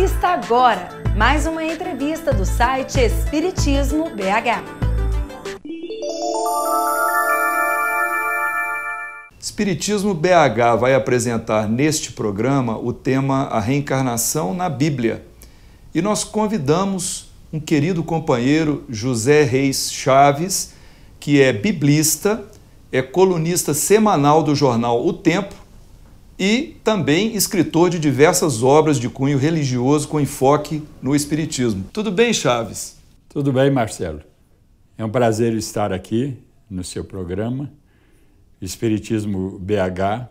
Assista agora mais uma entrevista do site Espiritismo BH. Espiritismo BH vai apresentar neste programa o tema A Reencarnação na Bíblia. E nós convidamos um querido companheiro, José Reis Chaves, que é biblista, é colunista semanal do jornal O Tempo e também escritor de diversas obras de cunho religioso com enfoque no Espiritismo. Tudo bem, Chaves? Tudo bem, Marcelo. É um prazer estar aqui no seu programa, Espiritismo BH,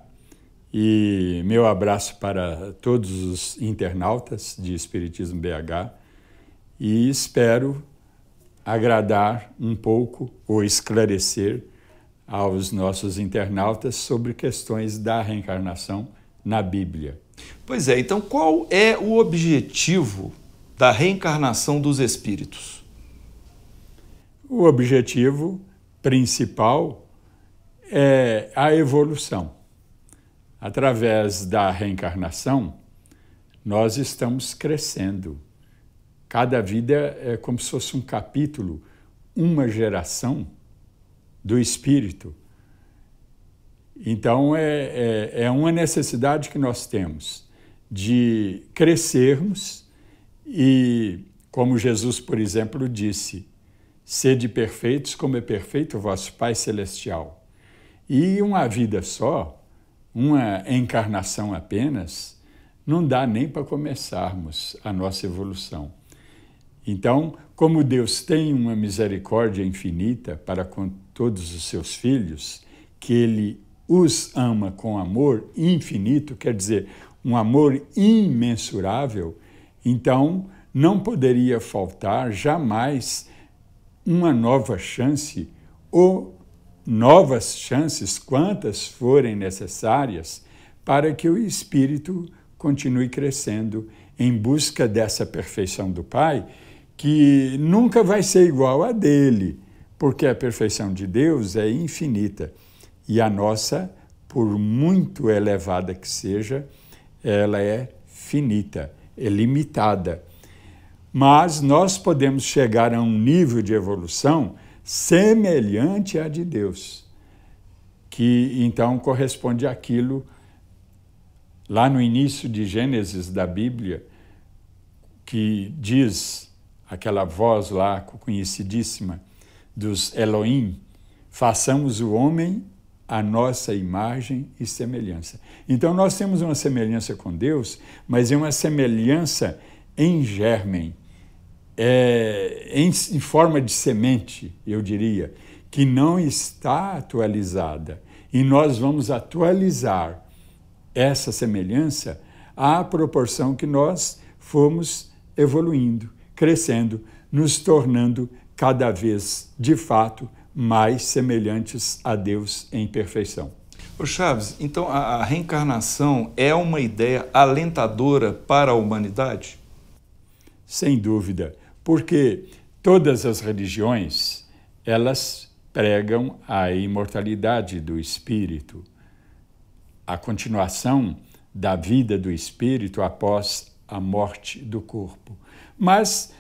e meu abraço para todos os internautas de Espiritismo BH e espero agradar um pouco ou esclarecer aos nossos internautas sobre questões da reencarnação na Bíblia. Pois é, então qual é o objetivo da reencarnação dos espíritos? O objetivo principal é a evolução. Através da reencarnação, nós estamos crescendo. Cada vida é como se fosse um capítulo, uma geração do espírito. Então, é, é, é uma necessidade que nós temos de crescermos e, como Jesus, por exemplo, disse, sede perfeitos como é perfeito o vosso Pai Celestial. E uma vida só, uma encarnação apenas, não dá nem para começarmos a nossa evolução. Então, como Deus tem uma misericórdia infinita para com todos os seus filhos, que ele os ama com amor infinito, quer dizer, um amor imensurável, então não poderia faltar jamais uma nova chance ou novas chances, quantas forem necessárias, para que o espírito continue crescendo em busca dessa perfeição do Pai, que nunca vai ser igual à dele porque a perfeição de Deus é infinita e a nossa, por muito elevada que seja, ela é finita, é limitada. Mas nós podemos chegar a um nível de evolução semelhante à de Deus, que então corresponde àquilo lá no início de Gênesis da Bíblia, que diz aquela voz lá conhecidíssima: dos Elohim, façamos o homem a nossa imagem e semelhança. Então nós temos uma semelhança com Deus, mas é uma semelhança em germen, é, em, em forma de semente, eu diria, que não está atualizada. E nós vamos atualizar essa semelhança à proporção que nós fomos evoluindo, crescendo, nos tornando cada vez, de fato, mais semelhantes a Deus em perfeição. O Chaves, então a, a reencarnação é uma ideia alentadora para a humanidade? Sem dúvida, porque todas as religiões, elas pregam a imortalidade do espírito, a continuação da vida do espírito após a morte do corpo. Mas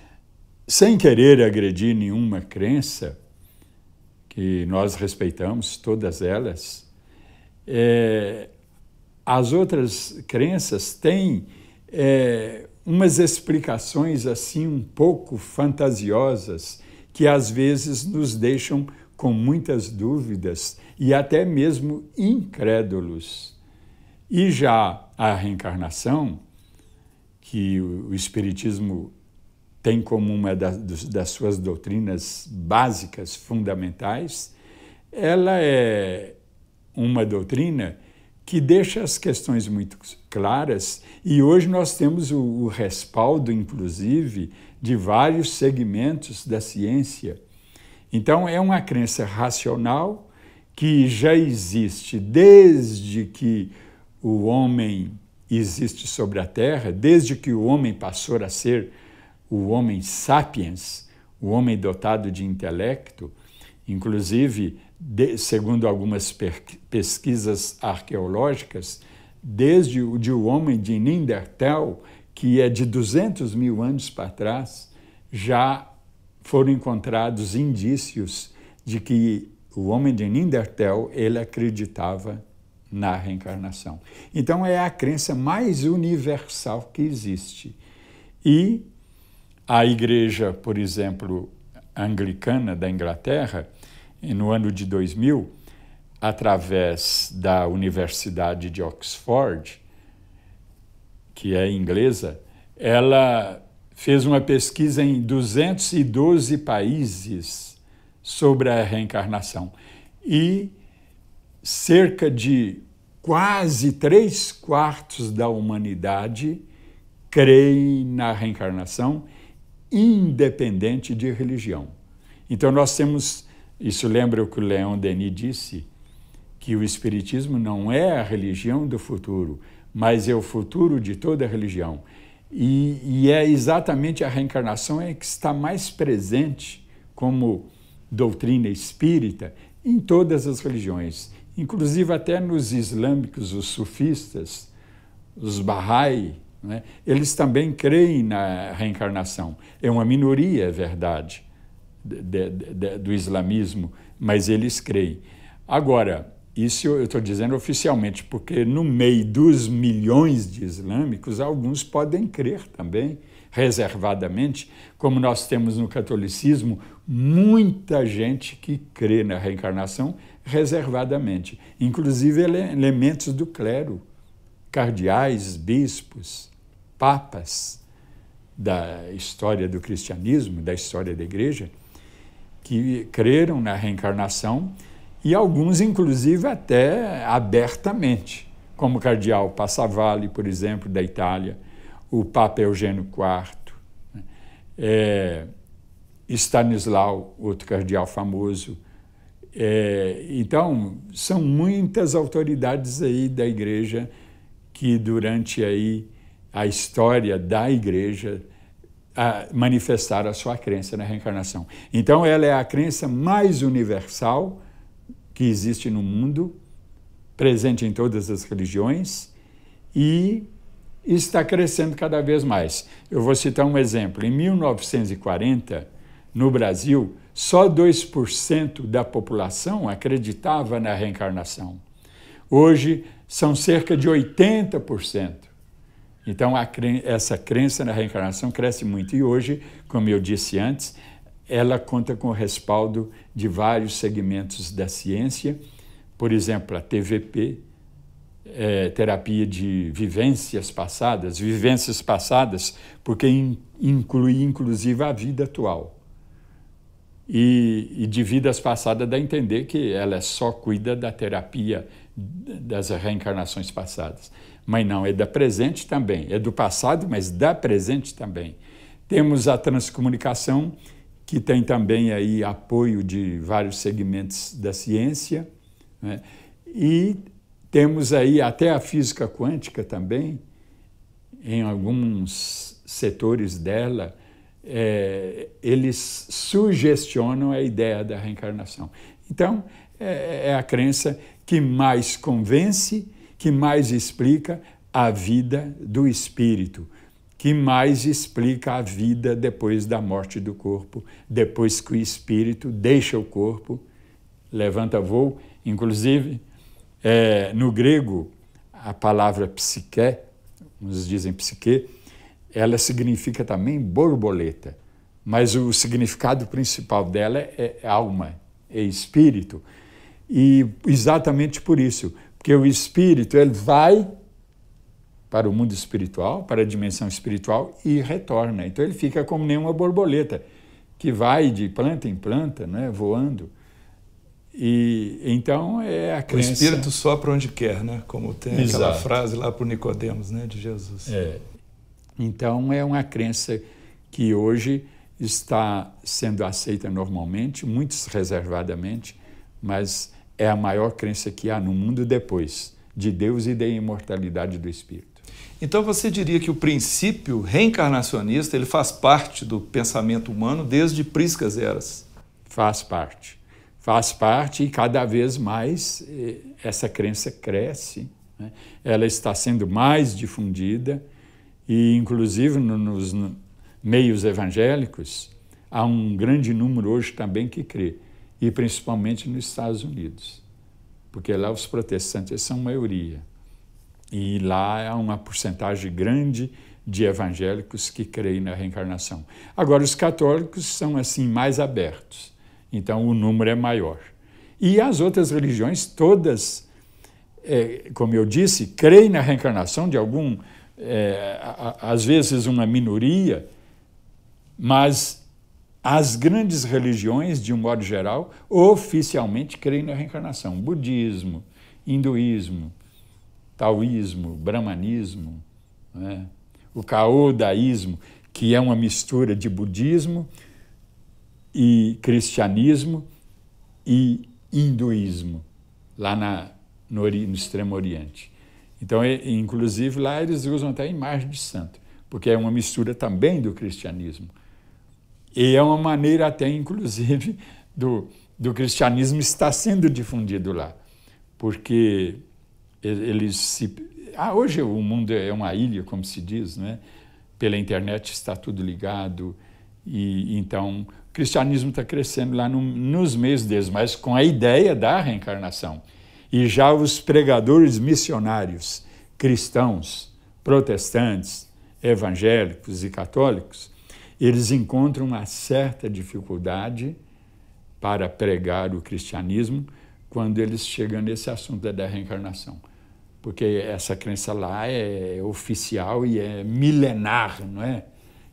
sem querer agredir nenhuma crença, que nós respeitamos todas elas, é, as outras crenças têm é, umas explicações assim um pouco fantasiosas que às vezes nos deixam com muitas dúvidas e até mesmo incrédulos. E já a reencarnação, que o Espiritismo tem como uma das, suas doutrinas básicas, fundamentais, ela é uma doutrina que deixa as questões muito claras e hoje nós temos o, respaldo, inclusive, de vários segmentos da ciência. Então, é uma crença racional que já existe desde que o homem existe sobre a Terra, desde que o homem passou a ser o homem sapiens, o homem dotado de intelecto, inclusive, de, segundo algumas pesquisas arqueológicas, desde o de o homem de Nindertal, que é de 200 mil anos para trás, já foram encontrados indícios de que o homem de Nindertel ele acreditava na reencarnação. Então é a crença mais universal que existe. E a igreja, por exemplo, anglicana da Inglaterra, no ano de 2000, através da Universidade de Oxford, que é inglesa, ela fez uma pesquisa em 212 países sobre a reencarnação. E cerca de quase três quartos da humanidade creem na reencarnação independente de religião. Então nós temos, isso lembra o que o Leon Denis disse, que o Espiritismo não é a religião do futuro, mas é o futuro de toda religião. E, e é exatamente a reencarnação é que está mais presente como doutrina espírita em todas as religiões, inclusive até nos islâmicos, os sufistas, os bahai, né? Eles também creem na reencarnação. É uma minoria, é verdade, de, de, de, do islamismo, mas eles creem. Agora, isso eu estou dizendo oficialmente, porque no meio dos milhões de islâmicos, alguns podem crer também, reservadamente, como nós temos no catolicismo, muita gente que crê na reencarnação reservadamente, inclusive ele elementos do clero cardeais, bispos, papas da história do cristianismo, da história da igreja, que creram na reencarnação e alguns, inclusive, até abertamente, como o cardeal Passavalli, por exemplo, da Itália, o Papa Eugênio IV, é, Stanislau, outro cardeal famoso. É, então, são muitas autoridades aí da igreja que durante aí a história da igreja a manifestar a sua crença na reencarnação. Então, ela é a crença mais universal que existe no mundo, presente em todas as religiões e está crescendo cada vez mais. Eu vou citar um exemplo. Em 1940, no Brasil, só 2% da população acreditava na reencarnação. Hoje são cerca de 80%. Então, cren essa crença na reencarnação cresce muito. E hoje, como eu disse antes, ela conta com o respaldo de vários segmentos da ciência, por exemplo, a TVP, é, terapia de vivências passadas, vivências passadas, porque in, inclui inclusive a vida atual. E, e de vidas passadas dá a entender que ela só cuida da terapia das reencarnações passadas. Mas não, é da presente também. É do passado, mas da presente também. Temos a transcomunicação, que tem também aí apoio de vários segmentos da ciência. Né? E temos aí até a física quântica também, em alguns setores dela, é, eles sugestionam a ideia da reencarnação. Então, é, é a crença que mais convence, que mais explica a vida do espírito, que mais explica a vida depois da morte do corpo, depois que o espírito deixa o corpo, levanta voo. Inclusive, é, no grego, a palavra psique, uns dizem psique, ela significa também borboleta, mas o significado principal dela é, é alma, é espírito. E exatamente por isso, porque o espírito ele vai para o mundo espiritual, para a dimensão espiritual e retorna. Então ele fica como nenhuma borboleta que vai de planta em planta, né, voando. E então é a crença. O espírito sopra onde quer, né? Como tem Exato. aquela frase lá para o Nicodemos, né, de Jesus. É. Então é uma crença que hoje está sendo aceita normalmente, muitos reservadamente, mas é a maior crença que há no mundo depois de Deus e da imortalidade do espírito. Então você diria que o princípio reencarnacionista ele faz parte do pensamento humano desde priscas eras? Faz parte, faz parte e cada vez mais eh, essa crença cresce, né? ela está sendo mais difundida e inclusive nos meios evangélicos há um grande número hoje também que crê e principalmente nos Estados Unidos, porque lá os protestantes são maioria e lá há uma porcentagem grande de evangélicos que creem na reencarnação. Agora, os católicos são assim mais abertos, então o número é maior. E as outras religiões, todas, é, como eu disse, creem na reencarnação de algum, é, a, a, às vezes uma minoria, mas as grandes religiões, de um modo geral, oficialmente creem na reencarnação: budismo, hinduísmo, taoísmo, brahmanismo, né? o caodaísmo, que é uma mistura de budismo e cristianismo e hinduísmo, lá na, no, no Extremo Oriente. Então, e, inclusive, lá eles usam até a imagem de santo, porque é uma mistura também do cristianismo. E é uma maneira até, inclusive, do, do cristianismo estar sendo difundido lá, porque eles se... Ah, hoje o mundo é uma ilha, como se diz, né? Pela internet está tudo ligado, e então o cristianismo está crescendo lá no, nos meios deles, mas com a ideia da reencarnação. E já os pregadores missionários cristãos, protestantes, evangélicos e católicos eles encontram uma certa dificuldade para pregar o cristianismo quando eles chegam nesse assunto da reencarnação. Porque essa crença lá é oficial e é milenar, não é?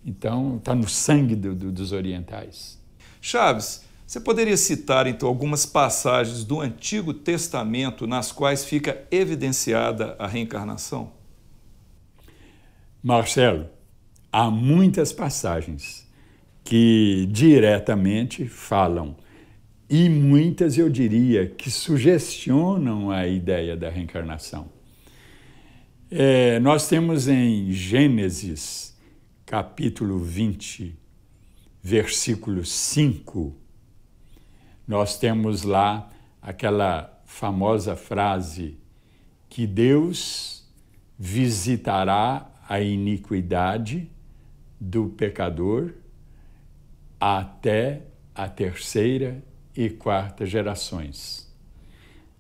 Então, está no sangue do, do, dos orientais. Chaves, você poderia citar, então, algumas passagens do Antigo Testamento nas quais fica evidenciada a reencarnação? Marcelo, há muitas passagens que diretamente falam e muitas eu diria que sugestionam a ideia da reencarnação. É, nós temos em Gênesis, capítulo 20, versículo 5, nós temos lá aquela famosa frase que Deus visitará a iniquidade do pecador até a terceira e quarta gerações.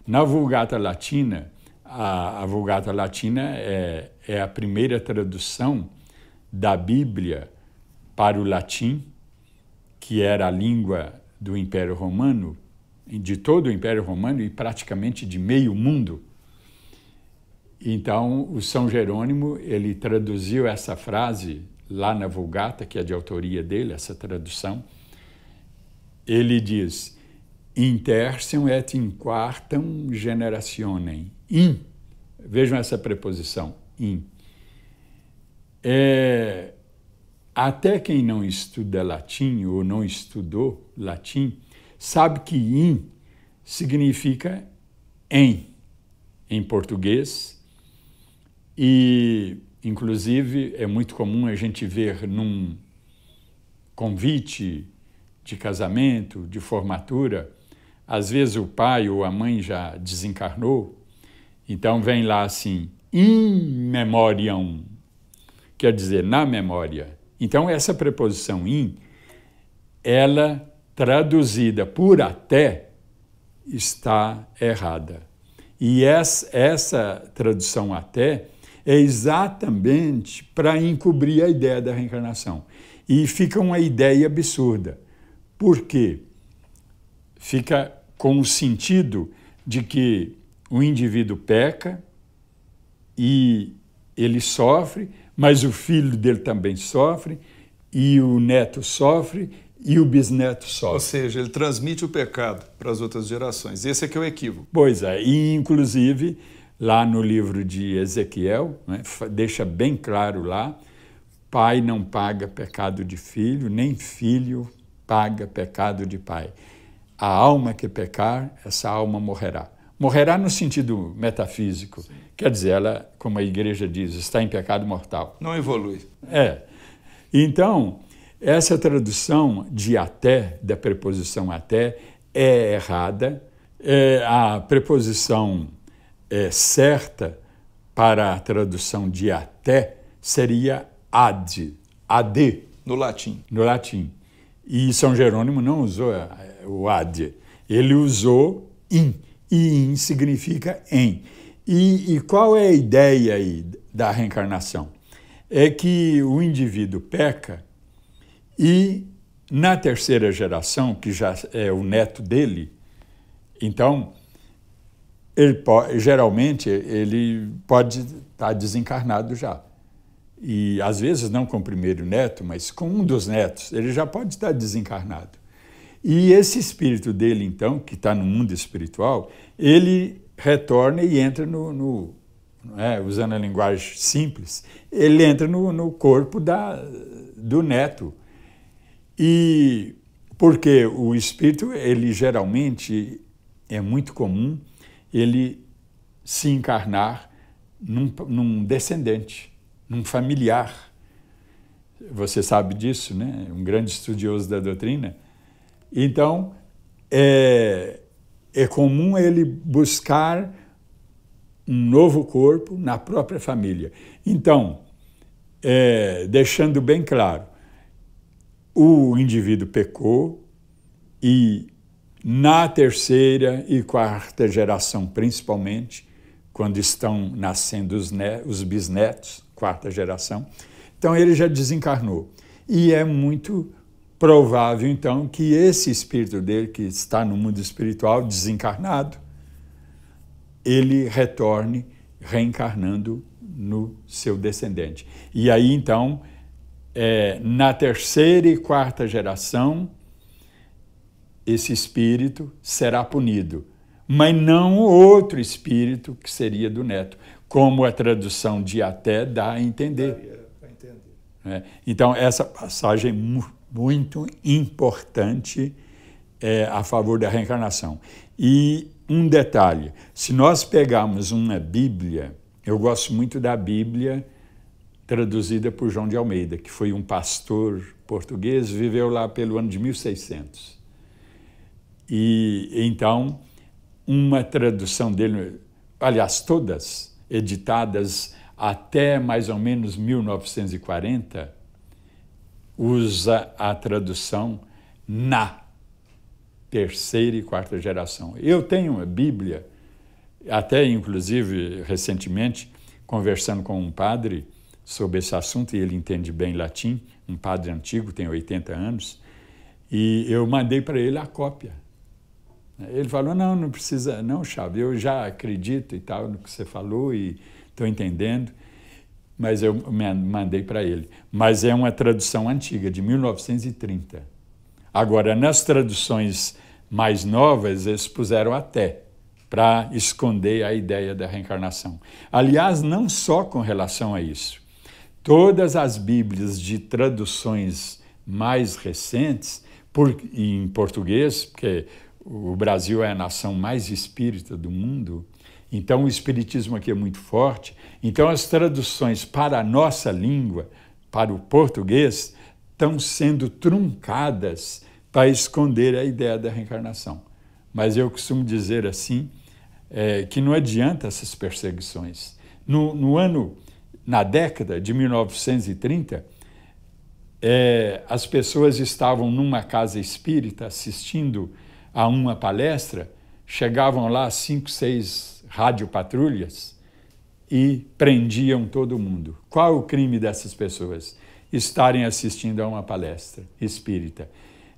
Na Vulgata Latina, a, a Vulgata Latina é, é a primeira tradução da Bíblia para o latim, que era a língua do Império Romano, de todo o Império Romano e praticamente de meio mundo. Então, o São Jerônimo, ele traduziu essa frase lá na Vulgata, que é de autoria dele, essa tradução, ele diz: In tertium et in quartum generationem. In. Vejam essa preposição, in. É, até quem não estuda latim ou não estudou latim sabe que in significa em, em português, e Inclusive, é muito comum a gente ver num convite de casamento, de formatura, às vezes o pai ou a mãe já desencarnou, então vem lá assim, in memoriam, quer dizer, na memória. Então essa preposição in, ela traduzida por até, está errada. E essa, essa tradução até é exatamente para encobrir a ideia da reencarnação. E fica uma ideia absurda. Por quê? Fica com o sentido de que o indivíduo peca e ele sofre, mas o filho dele também sofre, e o neto sofre, e o bisneto sofre. Ou seja, ele transmite o pecado para as outras gerações. Esse é que é o equívoco. Pois é, e inclusive lá no livro de Ezequiel, né, deixa bem claro lá: pai não paga pecado de filho, nem filho paga pecado de pai. A alma que pecar, essa alma morrerá. Morrerá no sentido metafísico. Sim. Quer dizer, ela, como a igreja diz, está em pecado mortal. Não evolui. É. Então, essa tradução de até, da preposição até, é errada. É, a preposição é, certa para a tradução de até seria ad, ad. No latim. No latim. E São Jerônimo não usou é, o ad, ele usou in, e in significa em. E, e qual é a ideia aí da reencarnação? É que o indivíduo peca e na terceira geração, que já é o neto dele, então ele geralmente ele pode estar tá desencarnado já. E às vezes não com o primeiro neto, mas com um dos netos, ele já pode estar tá desencarnado. E esse espírito dele, então, que está no mundo espiritual, ele retorna e entra no, no é, usando a linguagem simples, ele entra no, no corpo da, do neto. E porque o espírito, ele geralmente é muito comum ele se encarnar num, num descendente, num familiar. Você sabe disso, né? Um grande estudioso da doutrina. Então, é, é comum ele buscar um novo corpo na própria família. Então, é, deixando bem claro, o indivíduo pecou e na terceira e quarta geração, principalmente, quando estão nascendo os, né, os bisnetos, quarta geração. Então ele já desencarnou. E é muito provável, então, que esse espírito dele, que está no mundo espiritual desencarnado, ele retorne reencarnando no seu descendente. E aí, então, é, na terceira e quarta geração, esse espírito será punido, mas não outro espírito que seria do neto, como a tradução de até dá a entender. Né? Então, essa passagem é muito importante é, a favor da reencarnação. E um detalhe: se nós pegarmos uma Bíblia, eu gosto muito da Bíblia traduzida por João de Almeida, que foi um pastor português, viveu lá pelo ano de 1600. E então, uma tradução dele, aliás, todas editadas até mais ou menos 1940, usa a tradução na terceira e quarta geração. Eu tenho uma Bíblia, até inclusive recentemente, conversando com um padre sobre esse assunto, e ele entende bem latim, um padre antigo, tem 80 anos, e eu mandei para ele a cópia ele falou: não, não precisa, não, Chave, eu já acredito e tal no que você falou e estou entendendo. Mas eu mandei para ele. Mas é uma tradução antiga, de 1930. Agora, nas traduções mais novas, eles puseram até, para esconder a ideia da reencarnação. Aliás, não só com relação a isso. Todas as Bíblias de traduções mais recentes, por, em português, porque o Brasil é a nação mais espírita do mundo, então o espiritismo aqui é muito forte. Então as traduções para a nossa língua, para o português, estão sendo truncadas para esconder a ideia da reencarnação. Mas eu costumo dizer assim é, que não adianta essas perseguições. No, no ano, na década de 1930, é, as pessoas estavam numa casa espírita assistindo a uma palestra, chegavam lá cinco, seis radiopatrulhas e prendiam todo mundo. Qual o crime dessas pessoas? Estarem assistindo a uma palestra espírita.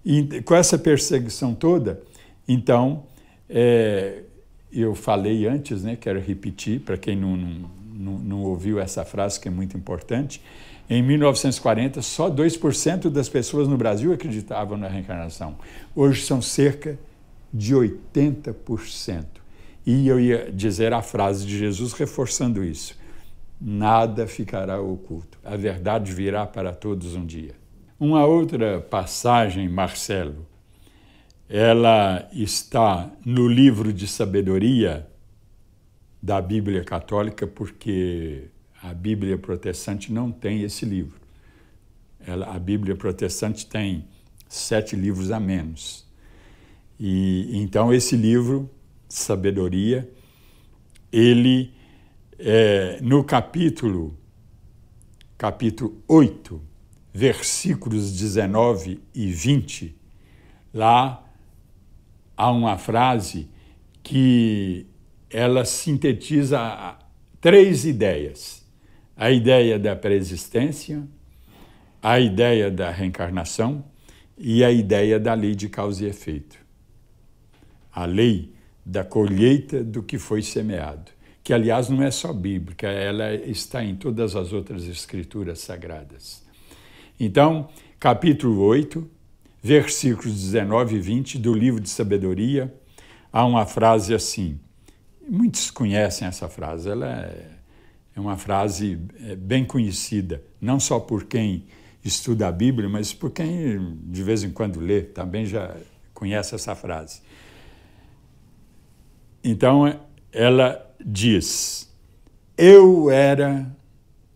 E com essa perseguição toda, então, é, eu falei antes, né, quero repetir para quem não, não, não ouviu essa frase que é muito importante, em 1940, só 2% das pessoas no Brasil acreditavam na reencarnação. Hoje são cerca de 80%. E eu ia dizer a frase de Jesus reforçando isso: nada ficará oculto, a verdade virá para todos um dia. Uma outra passagem, Marcelo, ela está no livro de sabedoria da Bíblia Católica, porque a Bíblia protestante não tem esse livro. Ela, a Bíblia protestante tem sete livros a menos. E então esse livro, Sabedoria, ele é, no capítulo capítulo 8, versículos 19 e 20, lá há uma frase que ela sintetiza três ideias a ideia da preexistência, a ideia da reencarnação e a ideia da lei de causa e efeito. A lei da colheita do que foi semeado, que aliás não é só bíblica, ela está em todas as outras escrituras sagradas. Então, capítulo 8, versículos 19 e 20 do livro de sabedoria, há uma frase assim. Muitos conhecem essa frase, ela é é uma frase é, bem conhecida, não só por quem estuda a Bíblia, mas por quem de vez em quando lê, também já conhece essa frase. Então ela diz: Eu era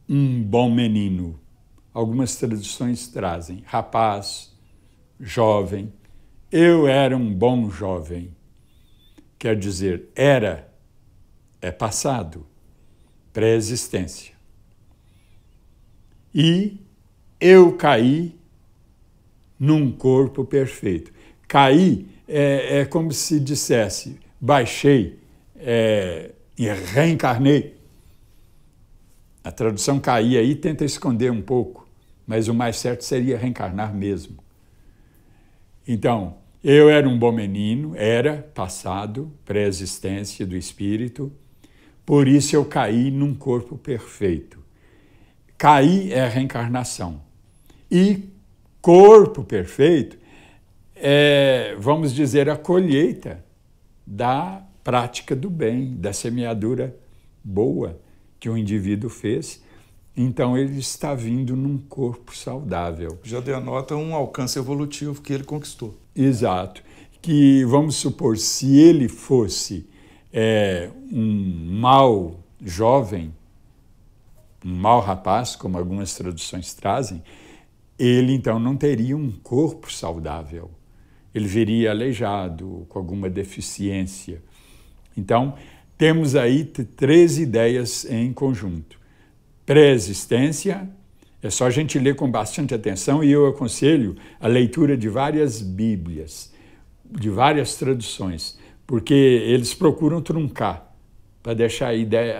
um bom menino. Algumas traduções trazem rapaz, jovem. Eu era um bom jovem. Quer dizer, era, é passado pré-existência. E eu caí num corpo perfeito. Caí é, é como se dissesse, baixei é, e reencarnei. A tradução cair aí tenta esconder um pouco, mas o mais certo seria reencarnar mesmo. Então, eu era um bom menino, era passado, pré-existência do espírito, por isso eu caí num corpo perfeito. Caí é reencarnação. E corpo perfeito é, vamos dizer, a colheita da prática do bem, da semeadura boa que o indivíduo fez. Então ele está vindo num corpo saudável. Já denota um alcance evolutivo que ele conquistou. Exato. Que vamos supor, se ele fosse é um mau jovem, um mau rapaz, como algumas traduções trazem, ele então não teria um corpo saudável. Ele viria aleijado, com alguma deficiência. Então, temos aí três ideias em conjunto. Pré-existência, é só a gente ler com bastante atenção e eu aconselho a leitura de várias Bíblias, de várias traduções porque eles procuram truncar para deixar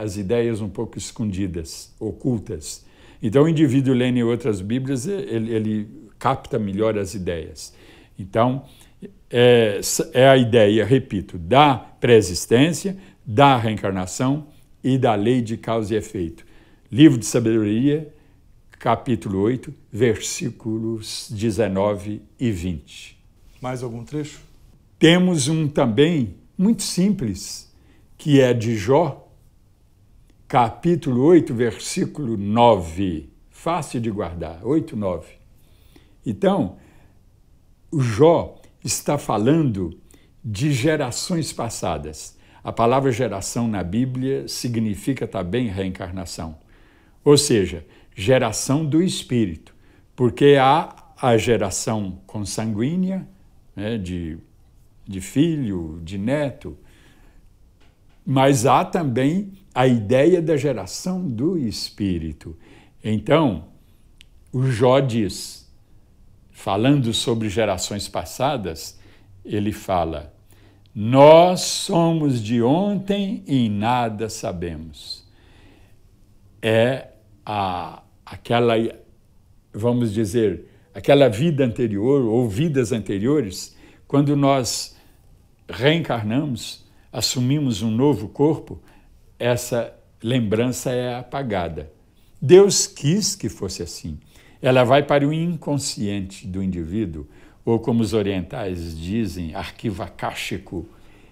as ideias um pouco escondidas, ocultas. Então, o indivíduo lendo outras Bíblias, ele, ele, capta melhor as ideias. Então, é, é a ideia, repito, da pré-existência, da reencarnação e da lei de causa e efeito. Livro de Sabedoria, capítulo 8, versículos 19 e 20. Mais algum trecho? Temos um também muito simples, que é de Jó, capítulo 8, versículo 9. Fácil de guardar, 8, 9. Então, o Jó está falando de gerações passadas. A palavra geração na Bíblia significa também reencarnação, ou seja, geração do espírito, porque há a geração consanguínea, né, de de filho, de neto. Mas há também a ideia da geração do espírito. Então, o Jó diz, falando sobre gerações passadas, ele fala: Nós somos de ontem e nada sabemos. É a, aquela, vamos dizer, aquela vida anterior ou vidas anteriores quando nós reencarnamos, assumimos um novo corpo, essa lembrança é apagada. Deus quis que fosse assim. Ela vai para o inconsciente do indivíduo, ou como os orientais dizem, arquivo akáshico,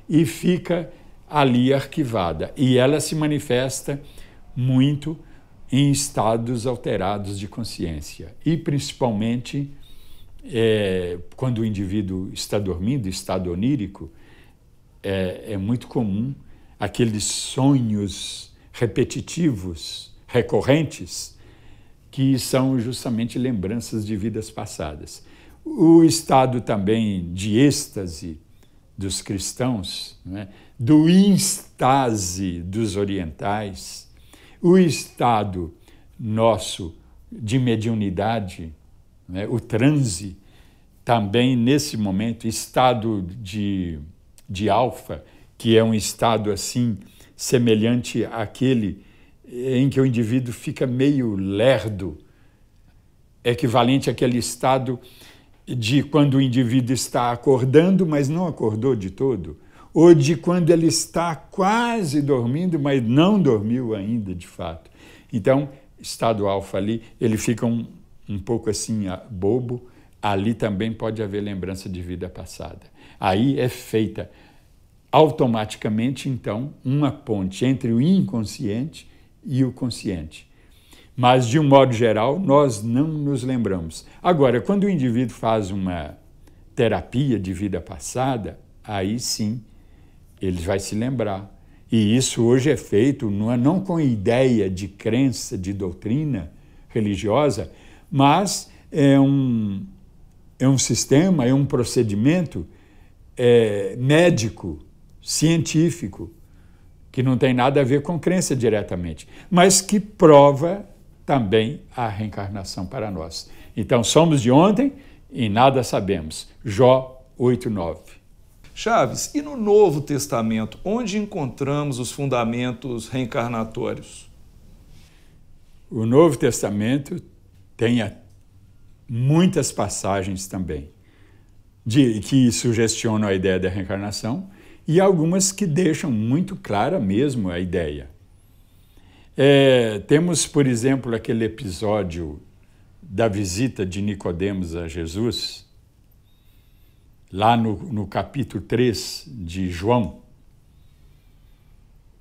e fica ali arquivada. E ela se manifesta muito em estados alterados de consciência e principalmente é, quando o indivíduo está dormindo, estado onírico, é, é muito comum aqueles sonhos repetitivos, recorrentes, que são justamente lembranças de vidas passadas. O estado também de êxtase dos cristãos, né? do instase dos orientais, o estado nosso de mediunidade, né, o transe também nesse momento, estado de, de alfa, que é um estado assim semelhante àquele eh, em que o indivíduo fica meio lerdo, equivalente àquele estado de quando o indivíduo está acordando, mas não acordou de todo, ou de quando ele está quase dormindo, mas não dormiu ainda de fato. Então, estado alfa ali, ele fica um, um pouco assim ah, bobo, ali também pode haver lembrança de vida passada. Aí é feita automaticamente, então, uma ponte entre o inconsciente e o consciente. Mas, de um modo geral, nós não nos lembramos. Agora, quando o indivíduo faz uma terapia de vida passada, aí sim ele vai se lembrar. E isso hoje é feito não com ideia de crença, de doutrina religiosa, mas é um, é um sistema, é um procedimento é, médico, científico, que não tem nada a ver com crença diretamente, mas que prova também a reencarnação para nós. Então, somos de ontem e nada sabemos. Jó 8:9. Chaves, e no Novo Testamento, onde encontramos os fundamentos reencarnatórios? O Novo Testamento tenha muitas passagens também de, que sugestionam a ideia da reencarnação e algumas que deixam muito clara mesmo a ideia. É, temos, por exemplo, aquele episódio da visita de Nicodemos a Jesus, lá no, no capítulo 3 de João.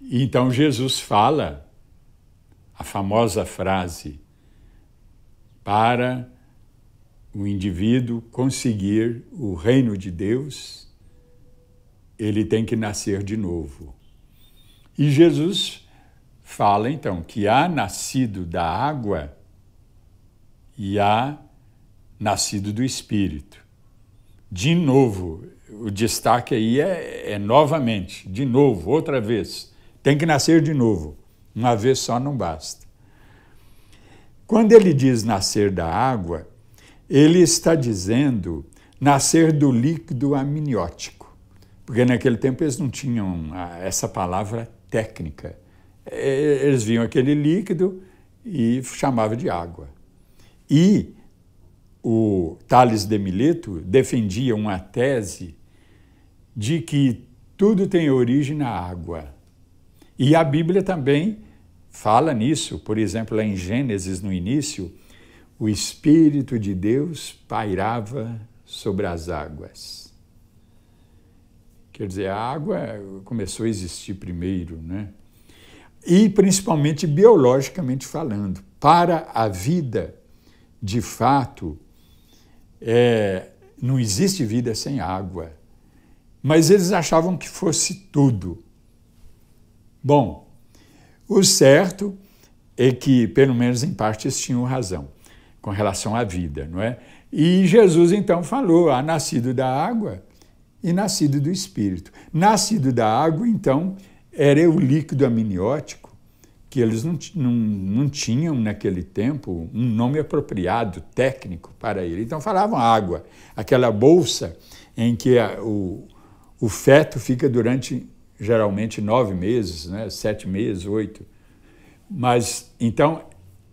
Então Jesus fala a famosa frase: para o indivíduo conseguir o reino de Deus, ele tem que nascer de novo. E Jesus fala então que há nascido da água e há nascido do Espírito. De novo, o destaque aí é, é novamente, de novo, outra vez. Tem que nascer de novo. Uma vez só não basta. Quando ele diz nascer da água, ele está dizendo nascer do líquido amniótico, porque naquele tempo eles não tinham ah, essa palavra técnica. É, eles viam aquele líquido e chamava de água. E o Tales de Mileto defendia uma tese de que tudo tem origem na água. E a Bíblia também fala nisso, por exemplo, lá em Gênesis, no início, o Espírito de Deus pairava sobre as águas. Quer dizer, a água começou a existir primeiro, né? E principalmente biologicamente falando, para a vida, de fato, é, não existe vida sem água. Mas eles achavam que fosse tudo. Bom, o certo é que, pelo menos em partes, tinham razão com relação à vida, não é? E Jesus então falou: há ah, nascido da água e nascido do espírito. Nascido da água, então, era o líquido amniótico, que eles não, não, não tinham naquele tempo um nome apropriado, técnico para ele. Então falavam água, aquela bolsa em que a, o, o feto fica durante geralmente nove meses, né? sete meses, oito. Mas então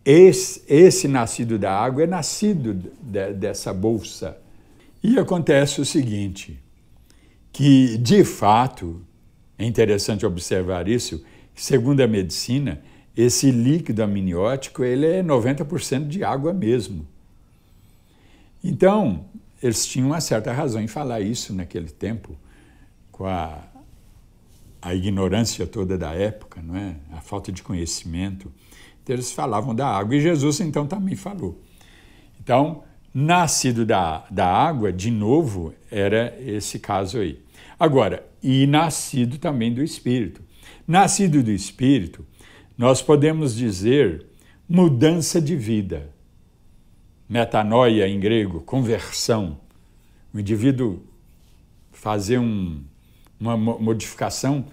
esse, esse nascido da água é nascido de, dessa bolsa. E acontece o seguinte, que de fato é interessante observar isso. Segundo a medicina, esse líquido amniótico ele é 90% de água mesmo. Então eles tinham uma certa razão em falar isso naquele tempo com a a ignorância toda da época, não é? a falta de conhecimento. Então, eles falavam da água e Jesus então também falou. Então, nascido da, da água, de novo, era esse caso aí. Agora, e nascido também do Espírito. Nascido do Espírito, nós podemos dizer mudança de vida. Metanoia em grego, conversão. O indivíduo fazer um uma modificação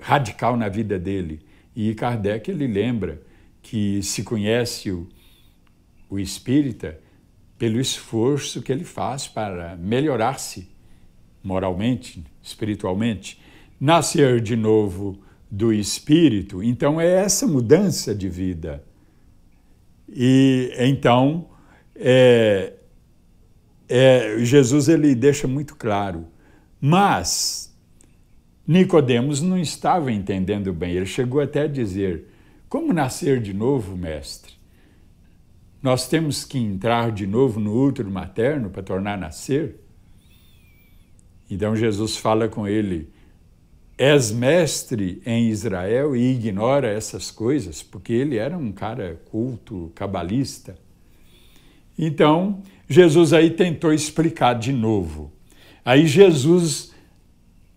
radical na vida dele. E Kardec ele lembra que se conhece o, o espírita pelo esforço que ele faz para melhorar-se moralmente, espiritualmente, nascer de novo do espírito. Então é essa mudança de vida. E então é, é, Jesus ele deixa muito claro, mas Nicodemos não estava entendendo bem, ele chegou até a dizer: Como nascer de novo, mestre? Nós temos que entrar de novo no útero materno para tornar nascer? Então Jesus fala com ele: És mestre em Israel e ignora essas coisas, porque ele era um cara culto, cabalista. Então, Jesus aí tentou explicar de novo. Aí Jesus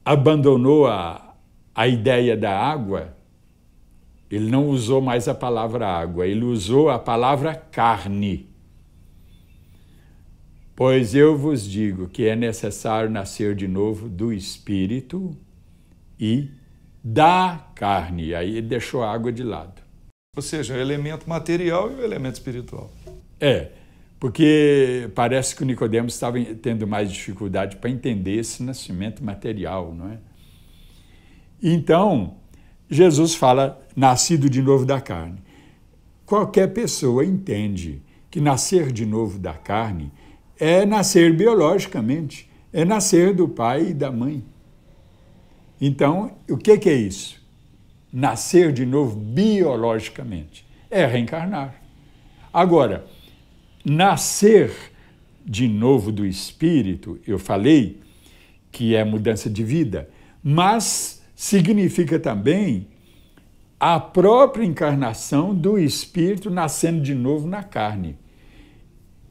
abandonou a, a ideia da água, ele não usou mais a palavra água, ele usou a palavra carne. Pois eu vos digo que é necessário nascer de novo do espírito e da carne. Aí ele deixou a água de lado. Ou seja, o elemento material e o elemento espiritual. É porque parece que o Nicodemos estava tendo mais dificuldade para entender esse nascimento material, não é? Então, Jesus fala nascido de novo da carne. Qualquer pessoa entende que nascer de novo da carne é nascer biologicamente, é nascer do pai e da mãe. Então, o que, que é isso? Nascer de novo biologicamente é reencarnar. Agora, Nascer de novo do espírito, eu falei que é mudança de vida, mas significa também a própria encarnação do espírito nascendo de novo na carne.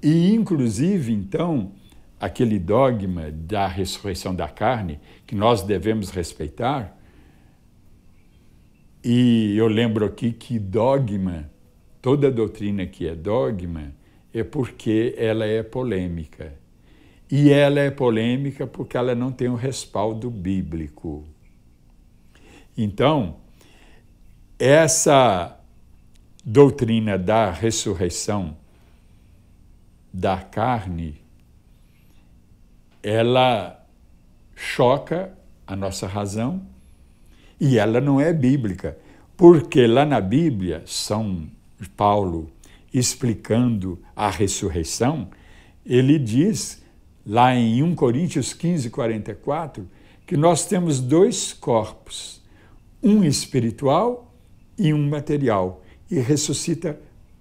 E, inclusive, então, aquele dogma da ressurreição da carne, que nós devemos respeitar, e eu lembro aqui que dogma, toda doutrina que é dogma, é porque ela é polêmica. E ela é polêmica porque ela não tem o um respaldo bíblico. Então, essa doutrina da ressurreição da carne, ela choca a nossa razão e ela não é bíblica, porque lá na Bíblia, São Paulo explicando a ressurreição, ele diz lá em 1 Coríntios 15, 44, que nós temos dois corpos, um espiritual e um material, e ressuscita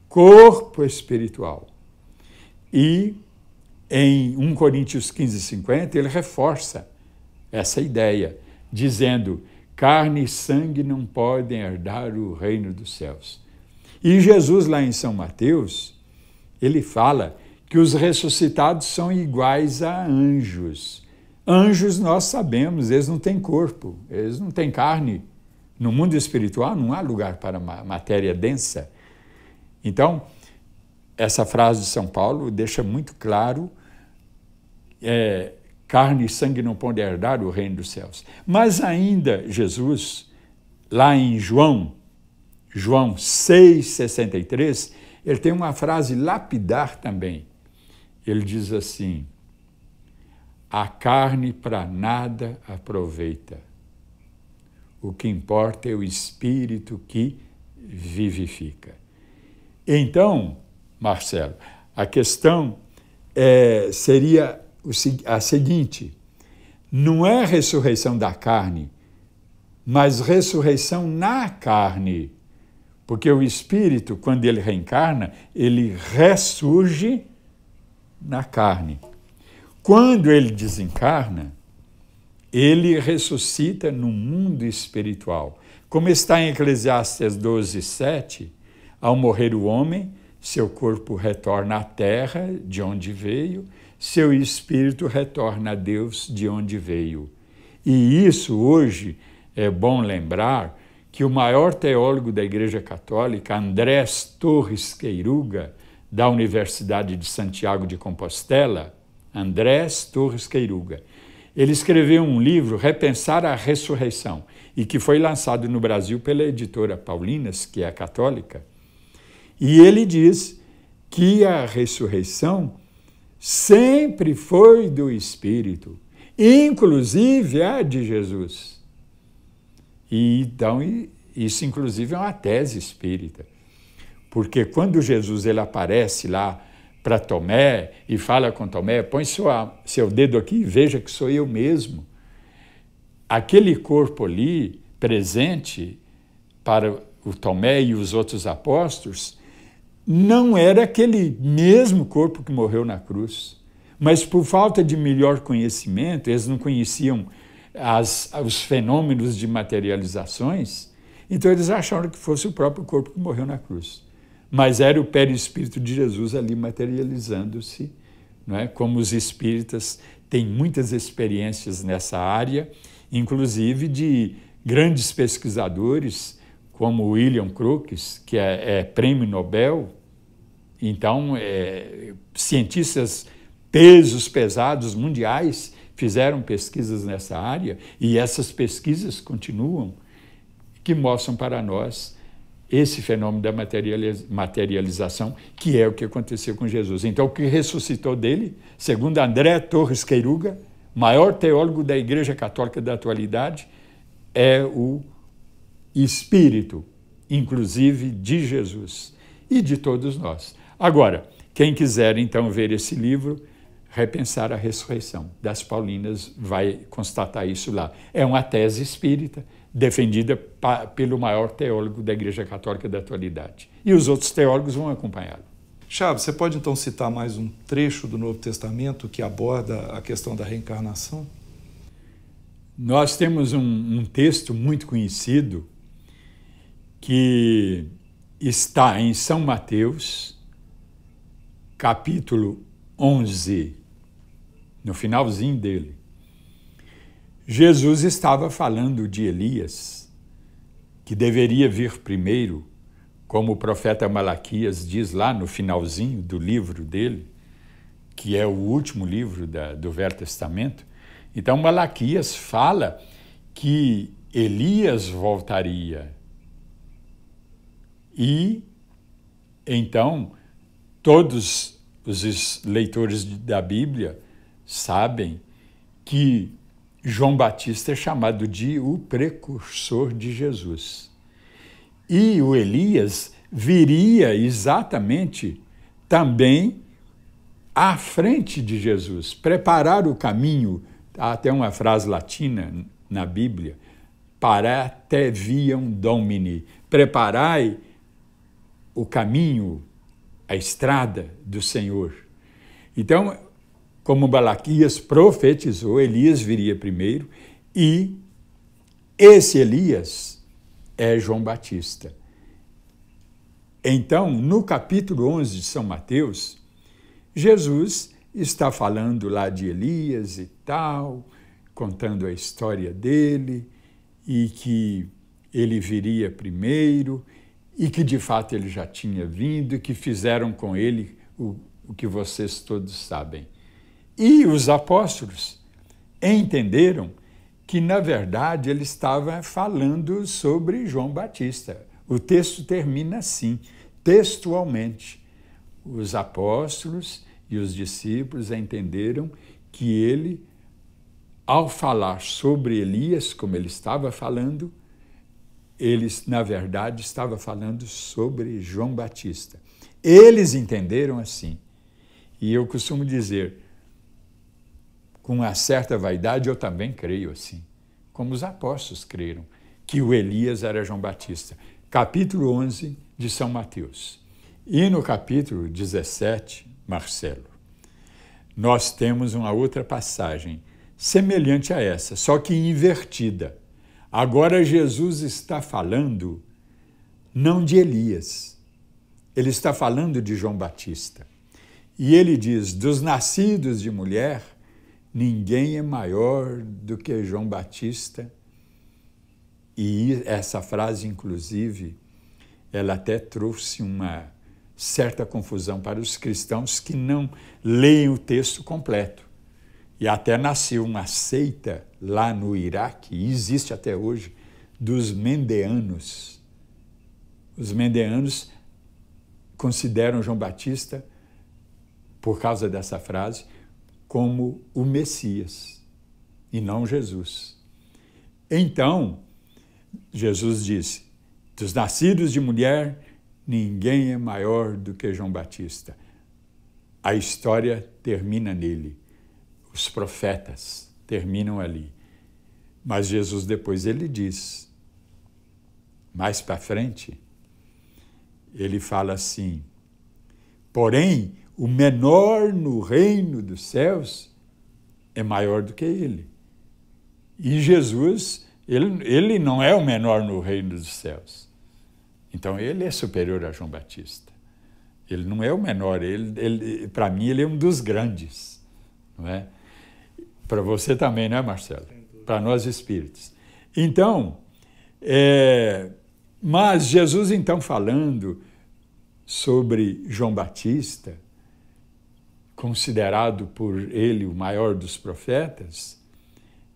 corpo espiritual. E em 1 Coríntios 15, 50, ele reforça essa ideia, dizendo: carne e sangue não podem herdar o reino dos céus, e Jesus, lá em São Mateus, ele fala que os ressuscitados são iguais a anjos. Anjos nós sabemos, eles não têm corpo, eles não têm carne. No mundo espiritual não há lugar para matéria densa. Então, essa frase de São Paulo deixa muito claro: é, carne e sangue não podem herdar o reino dos céus. Mas ainda Jesus, lá em João João 6,63, ele tem uma frase lapidar também. Ele diz assim: A carne para nada aproveita. O que importa é o espírito que vivifica. Então, Marcelo, a questão é, seria a seguinte: não é ressurreição da carne, mas ressurreição na carne porque o espírito, quando ele reencarna, ele ressurge na carne. Quando ele desencarna, ele ressuscita no mundo espiritual. Como está em Eclesiastes 12, 7, ao morrer o homem, seu corpo retorna à terra, de onde veio, seu espírito retorna a Deus, de onde veio. E isso hoje é bom lembrar, que o maior teólogo da Igreja Católica, Andrés Torres Queiruga, da Universidade de Santiago de Compostela, Andrés Torres Queiruga, ele escreveu um livro, Repensar a Ressurreição, e que foi lançado no Brasil pela editora Paulinas, que é católica. E ele diz que a ressurreição sempre foi do Espírito, inclusive a de Jesus. E então isso inclusive é uma tese espírita. Porque quando Jesus ele aparece lá para Tomé e fala com Tomé, põe seu dedo aqui e veja que sou eu mesmo. Aquele corpo ali presente para o Tomé e os outros apóstolos não era aquele mesmo corpo que morreu na cruz. Mas por falta de melhor conhecimento, eles não conheciam as, os fenômenos de materializações, então eles acharam que fosse o próprio corpo que morreu na cruz. Mas era o perispírito de Jesus ali materializando-se, não é? como os espíritas têm muitas experiências nessa área, inclusive de grandes pesquisadores como William Crookes, que é, é prêmio Nobel, então é, cientistas pesos pesados mundiais fizeram pesquisas nessa área e essas pesquisas continuam, que mostram para nós esse fenômeno da materialização, que é o que aconteceu com Jesus. Então, o que ressuscitou dele, segundo André Torres Queiruga, maior teólogo da Igreja Católica da atualidade, é o Espírito, inclusive de Jesus e de todos nós. Agora, quem quiser então ver esse livro, repensar a ressurreição. Das Paulinas vai constatar isso lá. É uma tese espírita defendida pelo maior teólogo da Igreja Católica da atualidade. E os outros teólogos vão acompanhá-lo. Chaves, você pode então citar mais um trecho do Novo Testamento que aborda a questão da reencarnação? Nós temos um, um texto muito conhecido que está em São Mateus, capítulo 11, no finalzinho dele. Jesus estava falando de Elias, que deveria vir primeiro, como o profeta Malaquias diz lá no finalzinho do livro dele, que é o último livro da, do Velho Testamento. Então, Malaquias fala que Elias voltaria. E então, todos os leitores da Bíblia sabem que João Batista é chamado de o precursor de Jesus. E o Elias viria exatamente também à frente de Jesus, preparar o caminho, há até uma frase latina na Bíblia, para te viam domini, preparai o caminho, a estrada do Senhor. Então, como Balaquias profetizou, Elias viria primeiro e esse Elias é João Batista. Então, no capítulo 11 de São Mateus, Jesus está falando lá de Elias e tal, contando a história dele e que ele viria primeiro e que de fato ele já tinha vindo e que fizeram com ele o, o que vocês todos sabem. E os apóstolos entenderam que, na verdade, ele estava falando sobre João Batista. O texto termina assim, textualmente. Os apóstolos e os discípulos entenderam que ele, ao falar sobre Elias, como ele estava falando, ele, na verdade, estava falando sobre João Batista. Eles entenderam assim. E eu costumo dizer com uma certa vaidade, eu também creio assim, como os apóstolos creram, que o Elias era João Batista. Capítulo 11 de São Mateus. E no capítulo 17, Marcelo, nós temos uma outra passagem semelhante a essa, só que invertida. Agora Jesus está falando não de Elias, ele está falando de João Batista. E ele diz: dos nascidos de mulher, Ninguém é maior do que João Batista. E essa frase, inclusive, ela até trouxe uma certa confusão para os cristãos que não leem o texto completo. E até nasceu uma seita lá no Iraque, e existe até hoje, dos mendeanos. Os mendeanos consideram João Batista, por causa dessa frase, como o Messias e não Jesus. Então, Jesus disse: dos nascidos de mulher, ninguém é maior do que João Batista. A história termina nele. Os profetas terminam ali. Mas Jesus depois ele diz, mais para frente, ele fala assim: Porém, o menor no reino dos céus é maior do que ele. E Jesus, ele, ele não é o menor no reino dos céus. Então ele é superior a João Batista. Ele não é o menor, ele, ele para mim ele é um dos grandes, não é? Para você também, não é, Marcelo? Para nós espíritos. Então, é, mas Jesus então falando sobre João Batista, considerado por ele o maior dos profetas,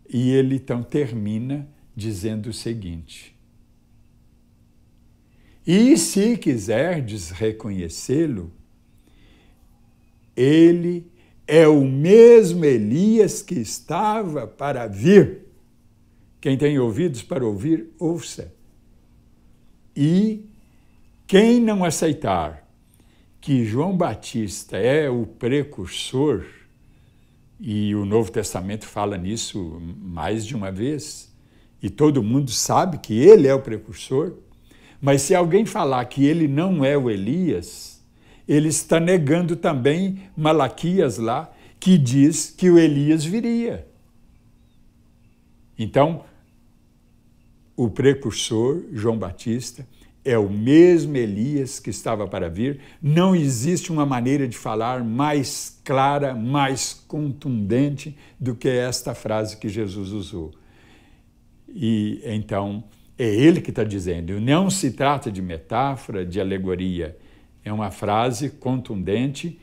e ele então termina dizendo o seguinte: E se quiserdes reconhecê-lo, ele é o mesmo Elias que estava para vir. Quem tem ouvidos para ouvir, ouça. E quem não aceitar que João Batista é o precursor, e o Novo Testamento fala nisso mais de uma vez, e todo mundo sabe que ele é o precursor, mas se alguém falar que ele não é o Elias, ele está negando também Malaquias lá, que diz que o Elias viria. Então, o precursor, João Batista, é o mesmo Elias que estava para vir. Não existe uma maneira de falar mais clara, mais contundente do que esta frase que Jesus usou. E então é ele que está dizendo. Não se trata de metáfora, de alegoria. É uma frase contundente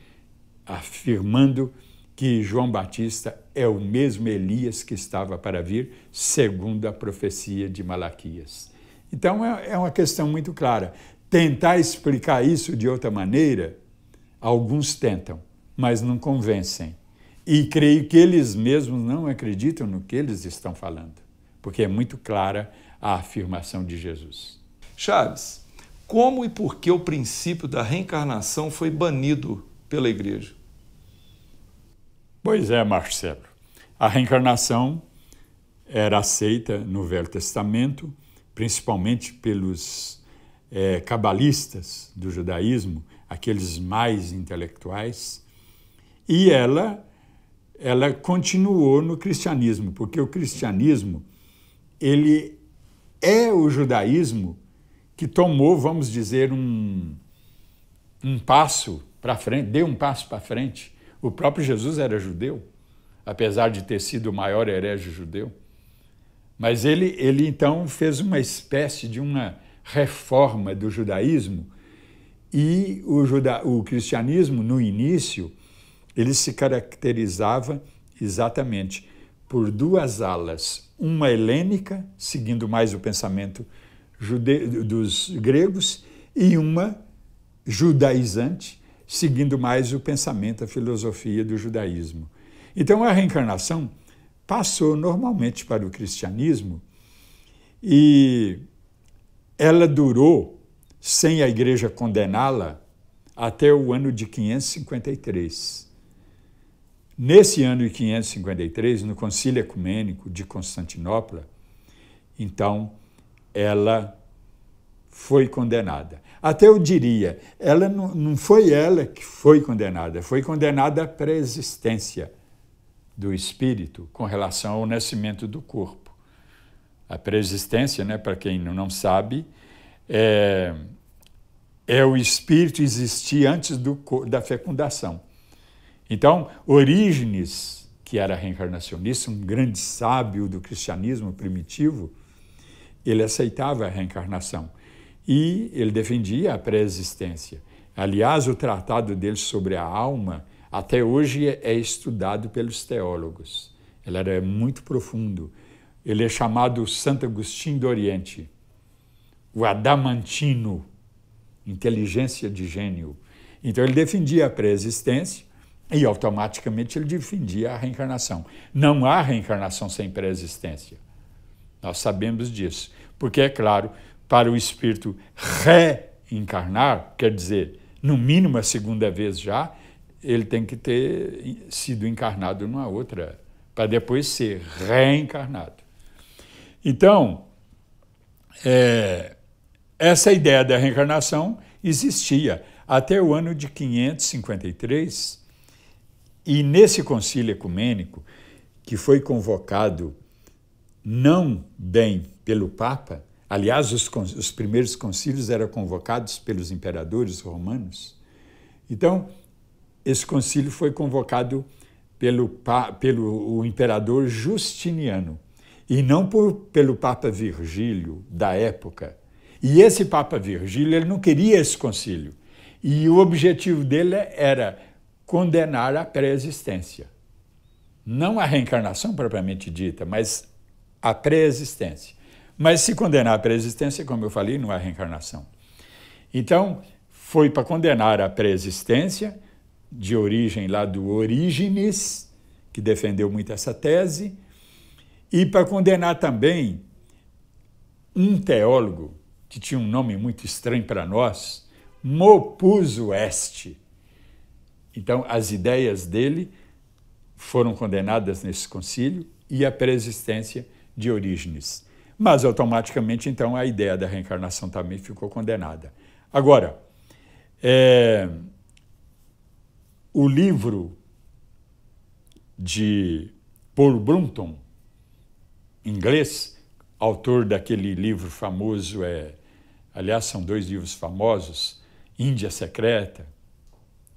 afirmando que João Batista é o mesmo Elias que estava para vir, segundo a profecia de Malaquias. Então é, é uma questão muito clara. Tentar explicar isso de outra maneira, alguns tentam, mas não convencem. E creio que eles mesmos não acreditam no que eles estão falando, porque é muito clara a afirmação de Jesus. Chaves, como e por que o princípio da reencarnação foi banido pela igreja? Pois é, Marcelo. A reencarnação era aceita no Velho Testamento principalmente pelos é, cabalistas do judaísmo, aqueles mais intelectuais, e ela, ela continuou no cristianismo, porque o cristianismo ele é o judaísmo que tomou, vamos dizer, um, um passo para frente, deu um passo para frente. O próprio Jesus era judeu, apesar de ter sido o maior herege judeu. Mas ele, ele então fez uma espécie de uma reforma do judaísmo e o, juda, o cristianismo, no início, ele se caracterizava exatamente por duas alas, uma helênica, seguindo mais o pensamento jude, dos gregos, e uma judaizante, seguindo mais o pensamento, a filosofia do judaísmo. Então, a reencarnação passou normalmente para o cristianismo e ela durou, sem a igreja condená-la, até o ano de 553. Nesse ano de 553, no Concílio Ecumênico de Constantinopla, então ela foi condenada. Até eu diria, ela não, não foi ela que foi condenada, foi condenada à pré-existência do espírito com relação ao nascimento do corpo. A preexistência, né, para quem não sabe, é, é o espírito existir antes do, da fecundação. Então, Orígenes, que era reencarnacionista, um grande sábio do cristianismo primitivo, ele aceitava a reencarnação e ele defendia a pré-existência. Aliás, o tratado dele sobre a alma até hoje é estudado pelos teólogos. Ele era muito profundo. Ele é chamado Santo Agostinho do Oriente, o adamantino, inteligência de gênio. Então ele defendia a pré-existência e automaticamente ele defendia a reencarnação. Não há reencarnação sem pré-existência. Nós sabemos disso. Porque, é claro, para o espírito reencarnar, quer dizer, no mínimo a segunda vez já, ele tem que ter sido encarnado numa outra, para depois ser reencarnado. Então, é, essa ideia da reencarnação existia até o ano de 553, e nesse concílio ecumênico, que foi convocado não bem pelo Papa, aliás, os, os primeiros concílios eram convocados pelos imperadores romanos. Então, esse concílio foi convocado pelo, pelo o imperador Justiniano e não por, pelo Papa Virgílio da época. E esse Papa Virgílio ele não queria esse concílio. E o objetivo dele era condenar a pré-existência. Não a reencarnação propriamente dita, mas a pré-existência. Mas se condenar a pré-existência, como eu falei, não é reencarnação. Então, foi para condenar a pré-existência de origem lá do Orígenes, que defendeu muito essa tese, e para condenar também um teólogo que tinha um nome muito estranho para nós, Mopuso Este. Então, as ideias dele foram condenadas nesse concílio e a preexistência de Orígenes. Mas, automaticamente, então, a ideia da reencarnação também ficou condenada. Agora, é, o livro de Paul Brunton, inglês, autor daquele livro famoso, é, aliás, são dois livros famosos, Índia Secreta,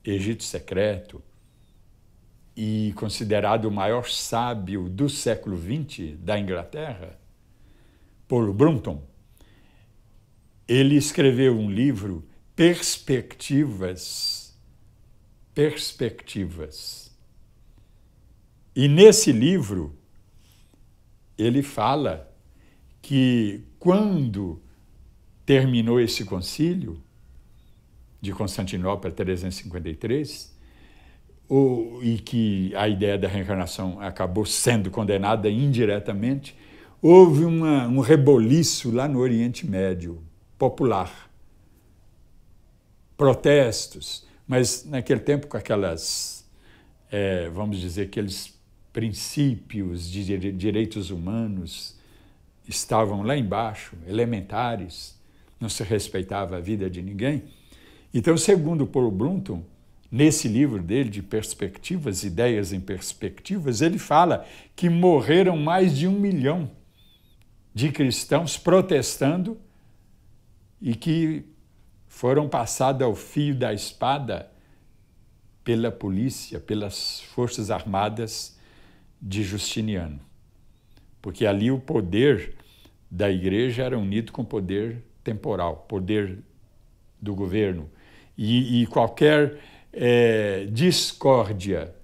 Egito Secreto, e considerado o maior sábio do século XX da Inglaterra, Paul Brunton, ele escreveu um livro, Perspectivas perspectivas. E nesse livro, ele fala que quando terminou esse concílio, de Constantinopla 353, o, e que a ideia da reencarnação acabou sendo condenada indiretamente, houve uma, um reboliço lá no Oriente Médio, popular. Protestos, mas naquele tempo, com aquelas, é, vamos dizer, aqueles princípios de direitos humanos estavam lá embaixo, elementares, não se respeitava a vida de ninguém. Então, segundo Paul Brunton, nesse livro dele de Perspectivas, Ideias em Perspectivas, ele fala que morreram mais de um milhão de cristãos protestando e que foram passadas ao fio da espada pela polícia, pelas forças armadas de Justiniano. Porque ali o poder da igreja era unido com o poder temporal, poder do governo. E, e qualquer é, discórdia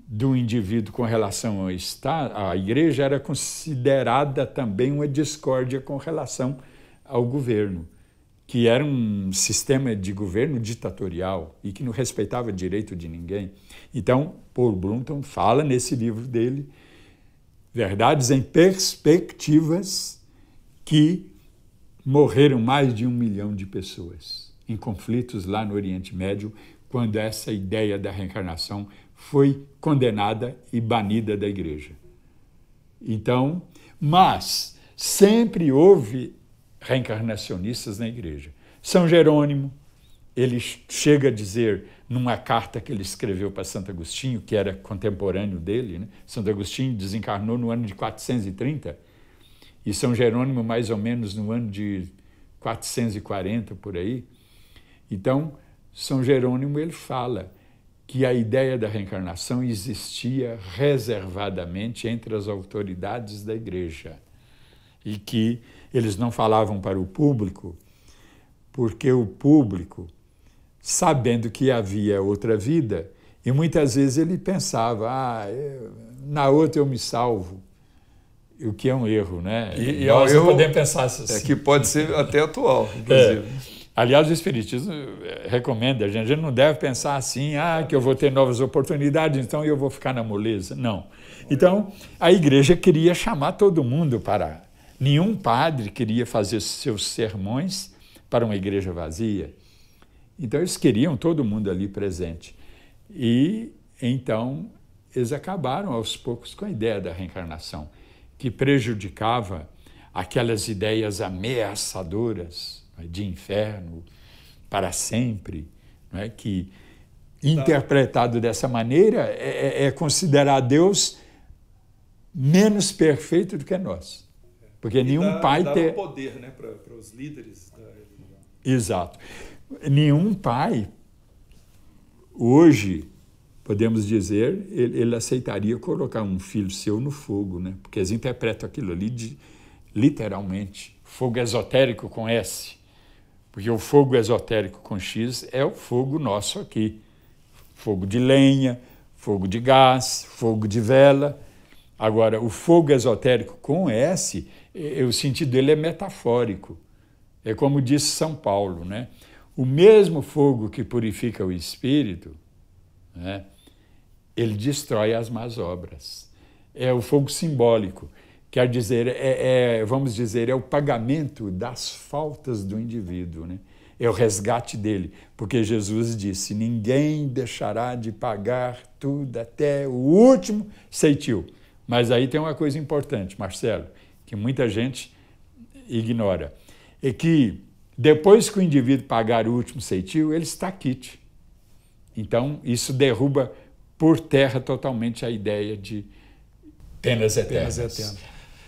do indivíduo com relação ao Estado, a igreja era considerada também uma discórdia com relação ao governo que era um sistema de governo ditatorial e que não respeitava direito de ninguém. Então, Paul Brunton fala nesse livro dele verdades em perspectivas que morreram mais de um milhão de pessoas em conflitos lá no Oriente Médio, quando essa ideia da reencarnação foi condenada e banida da igreja. Então, mas sempre houve reencarnacionistas na igreja. São Jerônimo, ele chega a dizer numa carta que ele escreveu para Santo Agostinho, que era contemporâneo dele, né? Santo Agostinho desencarnou no ano de 430 e São Jerônimo mais ou menos no ano de 440 por aí. Então, São Jerônimo ele fala que a ideia da reencarnação existia reservadamente entre as autoridades da igreja e que eles não falavam para o público, porque o público, sabendo que havia outra vida, e muitas vezes ele pensava, ah, na outra eu me salvo, o que é um erro, né? E, e é Nós é erro podemos pensar assim. É que pode ser até atual, é. inclusive. É. Aliás, o Espiritismo eh, recomenda, a gente, a gente não deve pensar assim, ah, que eu vou ter novas oportunidades, então eu vou ficar na moleza. Não. Então, a igreja queria chamar todo mundo para Nenhum padre queria fazer seus sermões para uma igreja vazia. Então eles queriam todo mundo ali presente. E então eles acabaram aos poucos com a ideia da reencarnação, que prejudicava aquelas ideias ameaçadoras é, de inferno para sempre, é, que interpretado dessa maneira é, é, é considerar Deus menos perfeito do que nós. Porque e nenhum dá, pai ter... um poder né, para os líderes da religião. Exato. Nenhum pai, hoje, podemos dizer, ele, ele, aceitaria colocar um filho seu no fogo, né? porque eles interpretam aquilo ali de, literalmente, fogo esotérico com S. Porque o fogo esotérico com X é o fogo nosso aqui. Fogo de lenha, fogo de gás, fogo de vela. Agora, o fogo esotérico com S, o sentido dele é metafórico. É como disse São Paulo, né? O mesmo fogo que purifica o espírito, né? ele destrói as más obras. É o fogo simbólico, quer dizer, é, é, vamos dizer, é o pagamento das faltas do indivíduo, né? é o resgate dele, porque Jesus disse: ninguém deixará de pagar tudo até o último ceitil. Mas aí tem uma coisa importante, Marcelo, que muita gente ignora, é que depois que o indivíduo pagar o último ceitil, ele está quite. Então, isso derruba por terra totalmente a ideia de penas eternas. Penas eternas.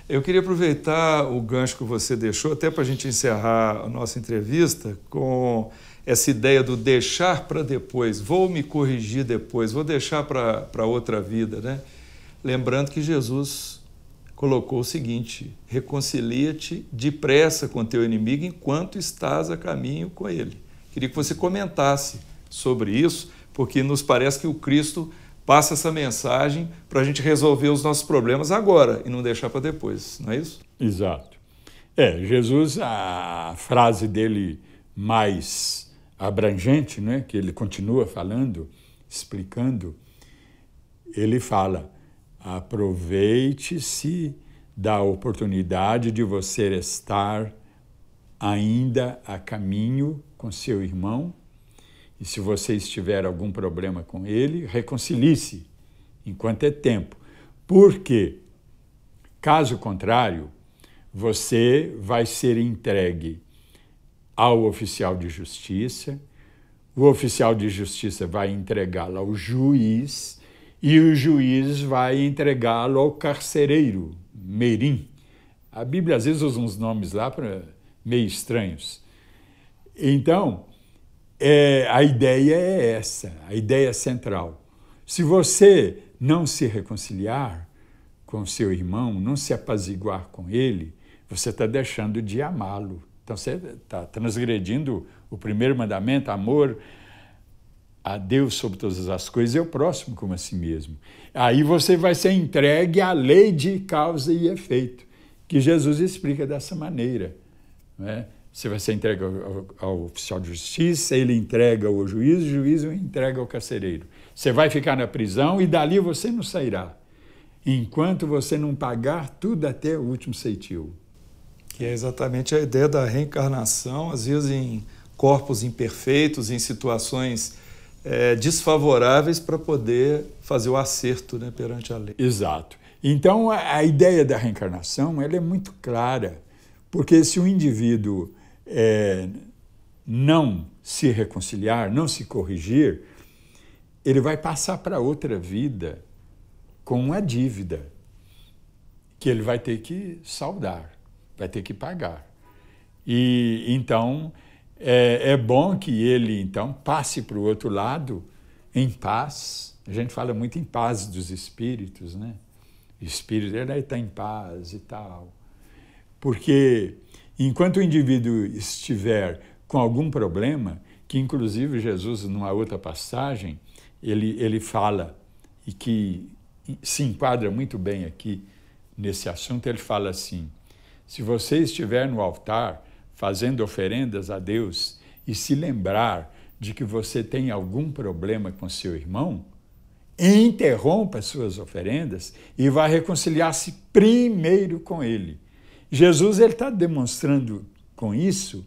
Eu queria aproveitar o gancho que você deixou, até para a gente encerrar a nossa entrevista, com essa ideia do deixar para depois, vou me corrigir depois, vou deixar para outra vida, né? Lembrando que Jesus colocou o seguinte: reconcilia-te depressa com teu inimigo enquanto estás a caminho com ele. Queria que você comentasse sobre isso, porque nos parece que o Cristo passa essa mensagem para a gente resolver os nossos problemas agora e não deixar para depois, não é isso? Exato. É, Jesus, a frase dele mais abrangente, né, que ele continua falando, explicando, ele fala: Aproveite-se da oportunidade de você estar ainda a caminho com seu irmão. E se você estiver algum problema com ele, reconcilie-se enquanto é tempo. Porque, caso contrário, você vai ser entregue ao oficial de justiça, o oficial de justiça vai entregá-lo ao juiz e o juiz vai entregá-lo ao carcereiro, Meirim. A Bíblia às vezes usa uns nomes lá pra, meio estranhos. Então, é, a ideia é essa, a ideia central. Se você não se reconciliar com seu irmão, não se apaziguar com ele, você está deixando de amá-lo. Então, você está transgredindo o primeiro mandamento, amor a Deus sobre todas as coisas eu o próximo como a si mesmo. Aí você vai ser entregue à lei de causa e efeito, que Jesus explica dessa maneira. Né? Você vai ser entregue ao, ao, oficial de justiça, ele entrega ao juiz, o juiz entrega ao carcereiro. Você vai ficar na prisão e dali você não sairá, enquanto você não pagar tudo até o último ceitil. Que é exatamente a ideia da reencarnação, às vezes em corpos imperfeitos, em situações é, desfavoráveis para poder fazer o acerto né, perante a lei. Exato. Então, a, a ideia da reencarnação ela é muito clara, porque se o indivíduo é, não se reconciliar, não se corrigir, ele vai passar para outra vida com uma dívida que ele vai ter que saldar, vai ter que pagar. E então é, é bom que ele, então, passe para o outro lado em paz. A gente fala muito em paz dos espíritos, né? Espírito, ele está em paz e tal. Porque enquanto o indivíduo estiver com algum problema, que inclusive Jesus, numa outra passagem, ele, ele fala, e que se enquadra muito bem aqui nesse assunto, ele fala assim: se você estiver no altar fazendo oferendas a Deus e se lembrar de que você tem algum problema com seu irmão, interrompa suas oferendas e vá reconciliar-se primeiro com ele. Jesus ele está demonstrando com isso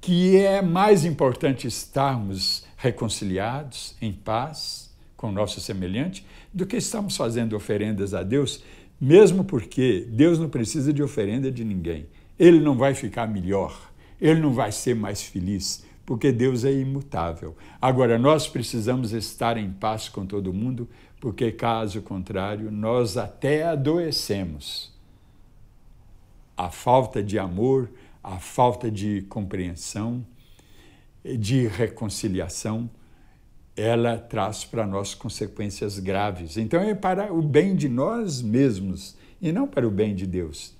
que é mais importante estarmos reconciliados, em paz com o nosso semelhante, do que estarmos fazendo oferendas a Deus, mesmo porque Deus não precisa de oferenda de ninguém. Ele não vai ficar melhor, ele não vai ser mais feliz, porque Deus é imutável. Agora, nós precisamos estar em paz com todo mundo, porque caso contrário, nós até adoecemos. A falta de amor, a falta de compreensão, de reconciliação, ela traz para nós consequências graves. Então é para o bem de nós mesmos e não para o bem de Deus.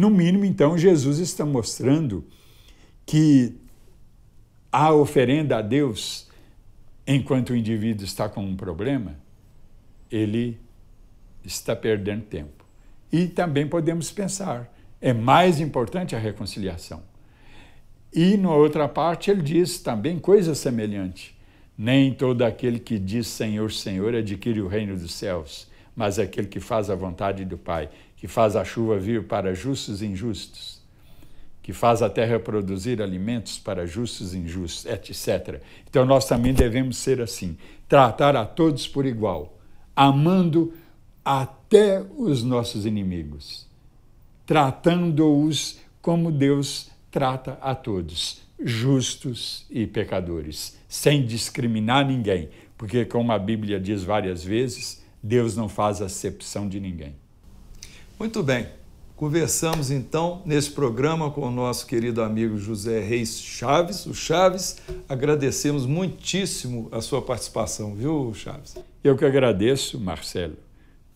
No mínimo, então, Jesus está mostrando que a oferenda a Deus, enquanto o indivíduo está com um problema, ele está perdendo tempo. E também podemos pensar, é mais importante a reconciliação. E, na outra parte, ele diz também coisa semelhante. Nem todo aquele que diz Senhor, Senhor adquire o reino dos céus, mas aquele que faz a vontade do Pai que faz a chuva vir para justos e injustos, que faz a terra produzir alimentos para justos e injustos, etc. Então nós também devemos ser assim, tratar a todos por igual, amando até os nossos inimigos, tratando-os como Deus trata a todos, justos e pecadores, sem discriminar ninguém, porque como a Bíblia diz várias vezes, Deus não faz acepção de ninguém. Muito bem. Conversamos então nesse programa com o nosso querido amigo José Reis Chaves. O Chaves, agradecemos muitíssimo a sua participação, viu, Chaves? Eu que agradeço, Marcelo,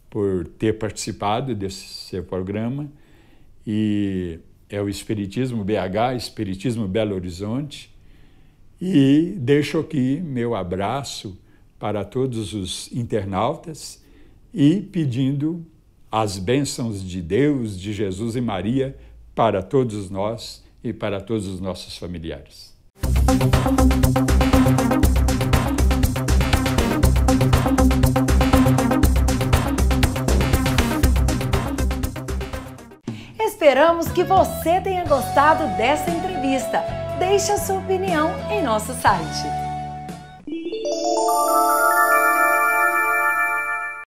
por ter participado desse seu programa. E é o Espiritismo BH, Espiritismo Belo Horizonte. E deixo aqui meu abraço para todos os internautas e pedindo as bênçãos de Deus, de Jesus e Maria para todos nós e para todos os nossos familiares. Esperamos que você tenha gostado dessa entrevista. Deixe a sua opinião em nosso site.